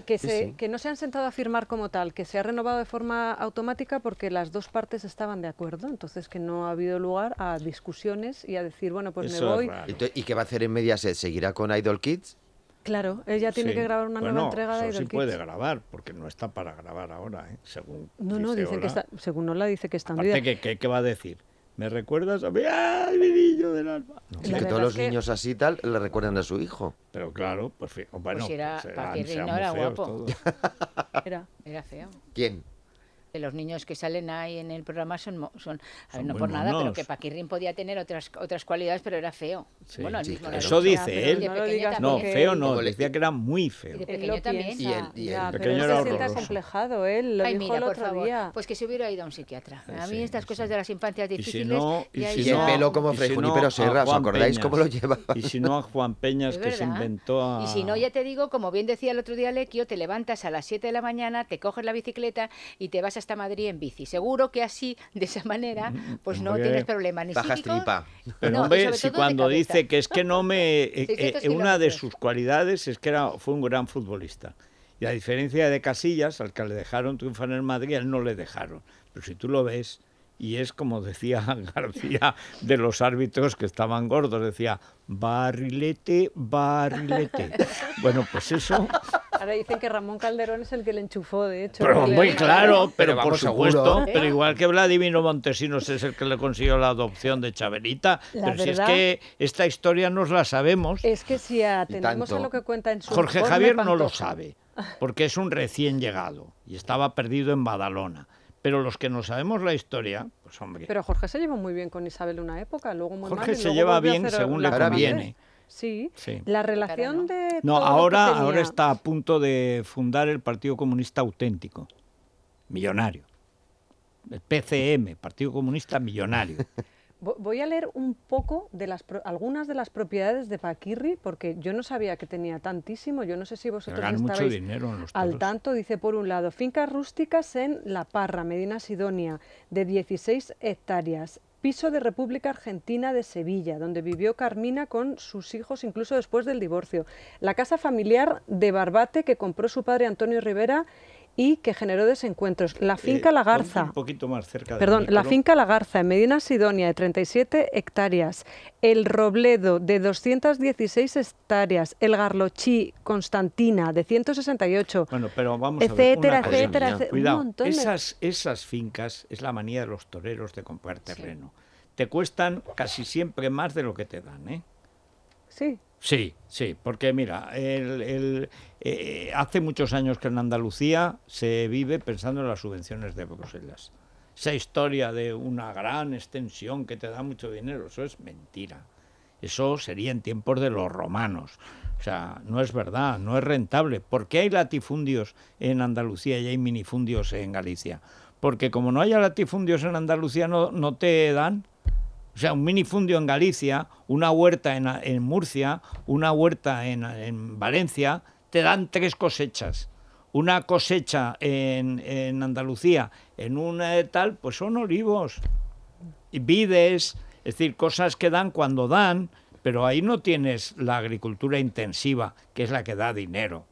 Que, no se han sentado a firmar como tal, que se ha renovado de forma automática porque las dos partes estaban de acuerdo, entonces que no ha habido lugar a discusiones y a decir, bueno, pues me voy. ¿Y qué va a hacer en Mediaset? ¿Seguirá con Idol Kids? Claro, ella tiene que grabar una pues nueva entrega de Idol sí Kids. puede grabar, porque no está para grabar ahora, ¿eh? según No, no, dice dicen que está, según la dice que está en qué va a decir? me recuerdas a mí, ¡ay, mi niño del alma! que todos los niños así tal le recuerdan a su hijo. Pero claro, pues, bueno, pues era, pues, guapo. Era, era feo. ¿Quién? los niños que salen ahí en el programa son, no por nada, pero que Paquirrin podía tener otras otras cualidades, pero era feo. Eso dice él. No, feo no, feo decía que era muy feo. Y pequeño también. Y el, y el Ya, complejado, él ¿eh? lo dijo otro día. Pues que se hubiera ido a un psiquiatra. A mí estas cosas de las infancias difíciles... Y, si no, y, si y el no, pelo como pero ¿os acordáis cómo lo llevaba? Y si no a Juan Peñas que se inventó a... Y si no, ya te digo, como bien decía el otro día Lequio, te levantas a las 7 de la mañana, te coges la bicicleta y te vas hasta Madrid en bici. Seguro que así, de esa manera, mm, mm, pues no tienes problema ni Bajas tripa. Pero si cuando dice que es que no me... Eh, eh, una de sus cualidades es que era, fue un gran futbolista. Y a diferencia de Casillas, al que le dejaron triunfar en Madrid, él no le dejaron. Pero si tú lo ves, y es como decía García de los árbitros que estaban gordos, decía, barrilete, barrilete. Bueno, pues eso dicen que Ramón Calderón es el que le enchufó, de hecho. Pero muy claro, pero, por supuesto. ¿Eh? Pero igual que Vladimiro Montesinos es el que le consiguió la adopción de Chabelita. pero si es que esta historia nos la sabemos. Es que si atendemos a lo que cuenta en su Jorge Javier no lo sabe, porque es un recién llegado y estaba perdido en Badalona pero los que no sabemos la historia, pues hombre. Pero Jorge se llevó muy bien con Isabel una época, luego muy Jorge se lleva bien según le conviene. Sí. La relación de. No, ahora, ahora está a punto de fundar el Partido Comunista Auténtico, millonario. El PCM, Partido Comunista Millonario. Voy a leer un poco de las, algunas de las propiedades de Paquirri, porque yo no sabía que tenía tantísimo. Yo no sé si vosotros estabais mucho dinero en los al tanto. Dice, por un lado, fincas rústicas en La Parra, Medina Sidonia, de 16 hectáreas piso de República Argentina de Sevilla, donde vivió Carmina con sus hijos incluso después del divorcio. La casa familiar de Barbate que compró su padre Antonio Rivera y que generó desencuentros. La eh, finca La Garza. Un poquito más cerca. Perdón, la finca La Garza en Medina Sidonia de 37 hectáreas, el Robledo de 216 hectáreas, el Garlochí Constantina de 168. Bueno, pero vamos etcétera, a ver. etcétera, Cuidado, esas, esas fincas es la manía de los toreros de comprar terreno. Te cuestan casi siempre más de lo que te dan, ¿eh? Sí. Sí, sí, porque mira, el, eh, eh, hace muchos años que en Andalucía se vive pensando en las subvenciones de Bruselas. Esa historia de una gran extensión que te da mucho dinero, eso es mentira. Eso sería en tiempos de los romanos. O sea, no es verdad, no es rentable. ¿Por qué hay latifundios en Andalucía y hay minifundios en Galicia? Porque como no haya latifundios en Andalucía, no te dan o sea, un minifundio en Galicia, una huerta en, Murcia, una huerta en, Valencia, te dan tres cosechas. Una cosecha en, Andalucía, en una de eh, tal, pues son olivos, vides, es decir, cosas que dan cuando dan, pero ahí no tienes la agricultura intensiva, que es la que da dinero.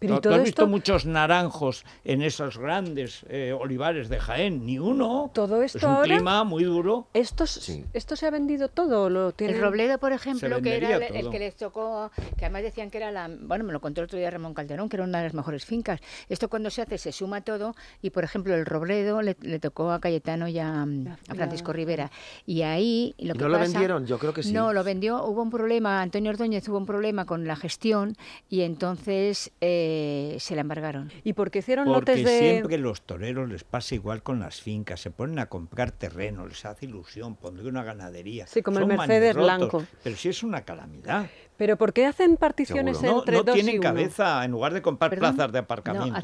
No he visto muchos naranjos en esos grandes eh, olivares de Jaén? Ni uno. Todo esto es un clima muy duro. Estos, ¿Esto se ha vendido todo? ¿Lo El Robledo, por ejemplo, que era el que les tocó, que además decían que era la... Bueno, me lo contó el otro día Ramón Calderón, que era una de las mejores fincas. Esto cuando se hace se suma todo y, por ejemplo, el Robledo le, tocó a Cayetano y a, Francisco Rivera. Y ahí lo ¿No lo vendieron? Yo creo que sí. No, lo vendió. Hubo un problema, Antonio Ordóñez hubo un problema con la gestión y entonces... Eh, eh, se la embargaron. ¿Y porque hicieron lotes de...? siempre los toreros les pasa igual con las fincas, se ponen a comprar terreno, les hace ilusión, pondré una ganadería. Sí, como el Mercedes Blanco. Pero si es una calamidad. ¿Pero por qué hacen particiones entre dos tienen y uno? cabeza, en lugar de comprar plazas de aparcamiento.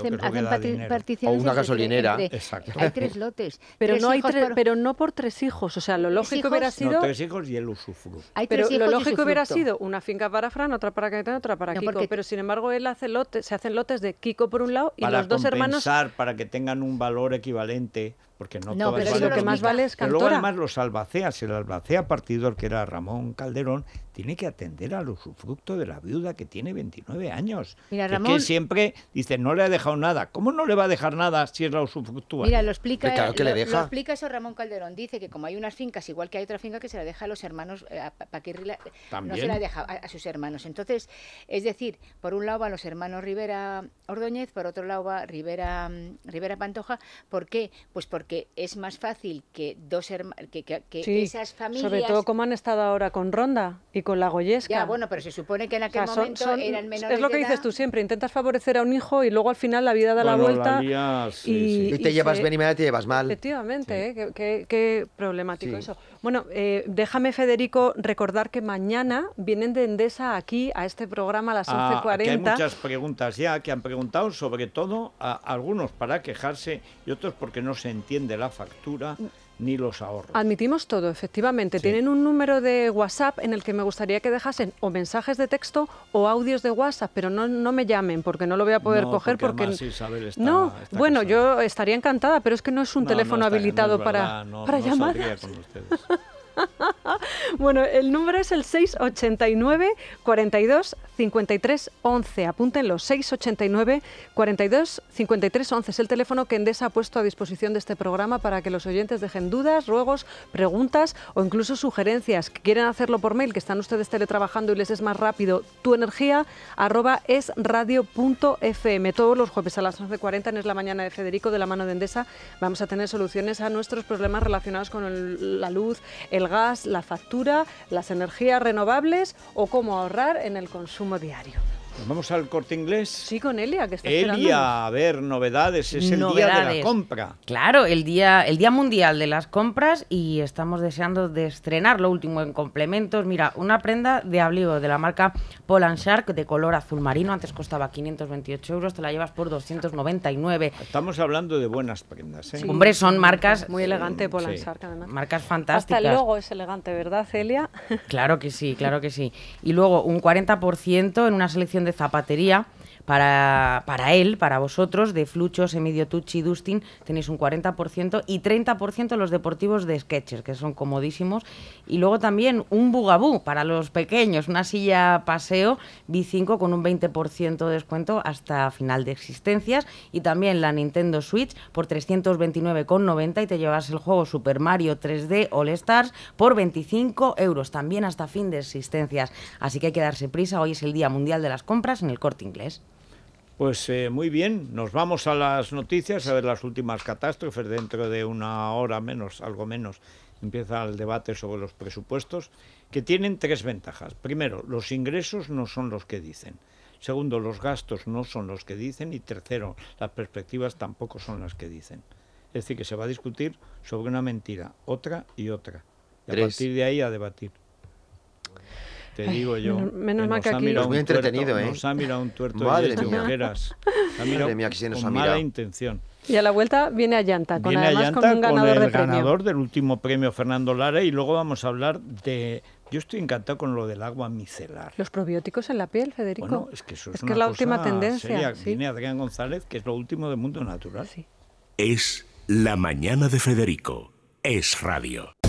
O una gasolinera. Exacto. Hay tres lotes. Pero, no hay por... pero no por tres hijos. O sea, lo lógico hubiera sido. No, tres hijos y el usufructo. pero lo lógico hubiera sido una finca para Fran, otra para Caetano, otra para Kiko. Pero sin embargo, él hace lotes, se hacen lotes de Kiko por un lado y los dos hermanos. Para compensar, para que tengan un valor equivalente porque no, no pero lo que más vale es cantora. Pero luego además los albaceas, el albacea partidor que era Ramón Calderón, tiene que atender al usufructo de la viuda que tiene 29 años. Mira, que, Ramón, que siempre dice, no le ha dejado nada. ¿Cómo no le va a dejar nada si es la usufructuaria? Mira, lo explica, explica eso Ramón Calderón. Dice que como hay unas fincas, igual que hay otra finca que se la deja a los hermanos, eh, a no se la deja a, sus hermanos. Entonces, es decir, por un lado a los hermanos Rivera Ordóñez, por otro lado va Rivera, mm, Rivera Pantoja. ¿Por qué? Pues porque porque es más fácil que dos que, que, esas familias... sobre todo como han estado ahora con Ronda y con la Goyesca. Ya, bueno, pero se supone que en aquel momento eran menores Es lo que dices tú siempre, intentas favorecer a un hijo y luego al final la vida da la vuelta y, te llevas bien y mal, te llevas mal. Efectivamente, ¿eh? qué, qué, qué problemático eso. Bueno, eh, déjame, Federico, recordar que mañana vienen de Endesa aquí a este programa a las 11.40. Ah, hay muchas preguntas ya que han preguntado, sobre todo algunos para quejarse y otros porque no se entiende la factura ni los ahorros. Admitimos todo, efectivamente. Tienen un número de WhatsApp en el que me gustaría que dejasen o mensajes de texto o audios de WhatsApp, pero no, no me llamen porque no lo voy a poder coger porque... no, bueno, yo estaría encantada, pero es que no es un teléfono habilitado para, llamar. bueno, el número es el 689 42 53 11. Apúntenlo, 689 42 53 11. Es el teléfono que Endesa ha puesto a disposición de este programa para que los oyentes dejen dudas, ruegos, preguntas o incluso sugerencias. Que quieren hacerlo por mail, que están ustedes teletrabajando y les es más rápido. Tu energía arroba es radio.fm. Todos los jueves a las 11.40 en Es la Mañana de Federico, de la mano de Endesa, vamos a tener soluciones a nuestros problemas relacionados con la luz, el el gas, la factura, las energías renovables o cómo ahorrar en el consumo diario. Nos vamos al corte inglés. Sí, con Elia, que está Elia, a ver, novedades. Es el día de la compra. Claro, el día, el día mundial de las compras y estamos deseando de estrenar lo último en complementos. Mira, una prenda de abrigo de la marca Polanshark Shark de color azul marino. Antes costaba 528 euros, te la llevas por 299. Estamos hablando de buenas prendas. ¿eh? Hombre, son marcas. Muy elegante Polanshark Marcas fantásticas. Hasta el es elegante, ¿verdad, Elia? Claro que sí, claro que sí. Y luego un 40% en una selección de zapatería para, para él, para vosotros, de Fluchos, Emilio Tucci, Dustin, tenéis un 40% y 30% los deportivos de Sketchers, que son comodísimos. Y luego también un bugabú para los pequeños, una silla paseo B5 con un 20% de descuento hasta final de existencias. Y también la Nintendo Switch por 329,90 y te llevas el juego Super Mario 3D All Stars por 25 euros, también hasta fin de existencias. Así que hay que darse prisa, hoy es el Día Mundial de las Compras en el corte inglés. Pues eh, muy bien, nos vamos a las noticias, a ver las últimas catástrofes. Dentro de una hora menos, algo menos, empieza el debate sobre los presupuestos, que tienen tres ventajas. Primero, los ingresos no son los que dicen. Segundo, los gastos no son los que dicen. Y tercero, las perspectivas tampoco son las que dicen. Es decir, que se va a discutir sobre una mentira, otra y otra. Y a partir de ahí a debatir te digo yo. Menos mal que aquí es muy entretenido, ¿eh? Nos ha mirado un tuerto Madre Madre mía, que mala intención. Y a la vuelta viene a con, viene además, con un ganador, con el ganador del último premio Fernando Lara y luego vamos a hablar de yo estoy encantado con lo del agua micelar. Los probióticos en la piel, Federico. es que es, la última tendencia. ¿sí? Viene Adrián González, que es lo último del mundo natural. Es la mañana de Federico. Es radio.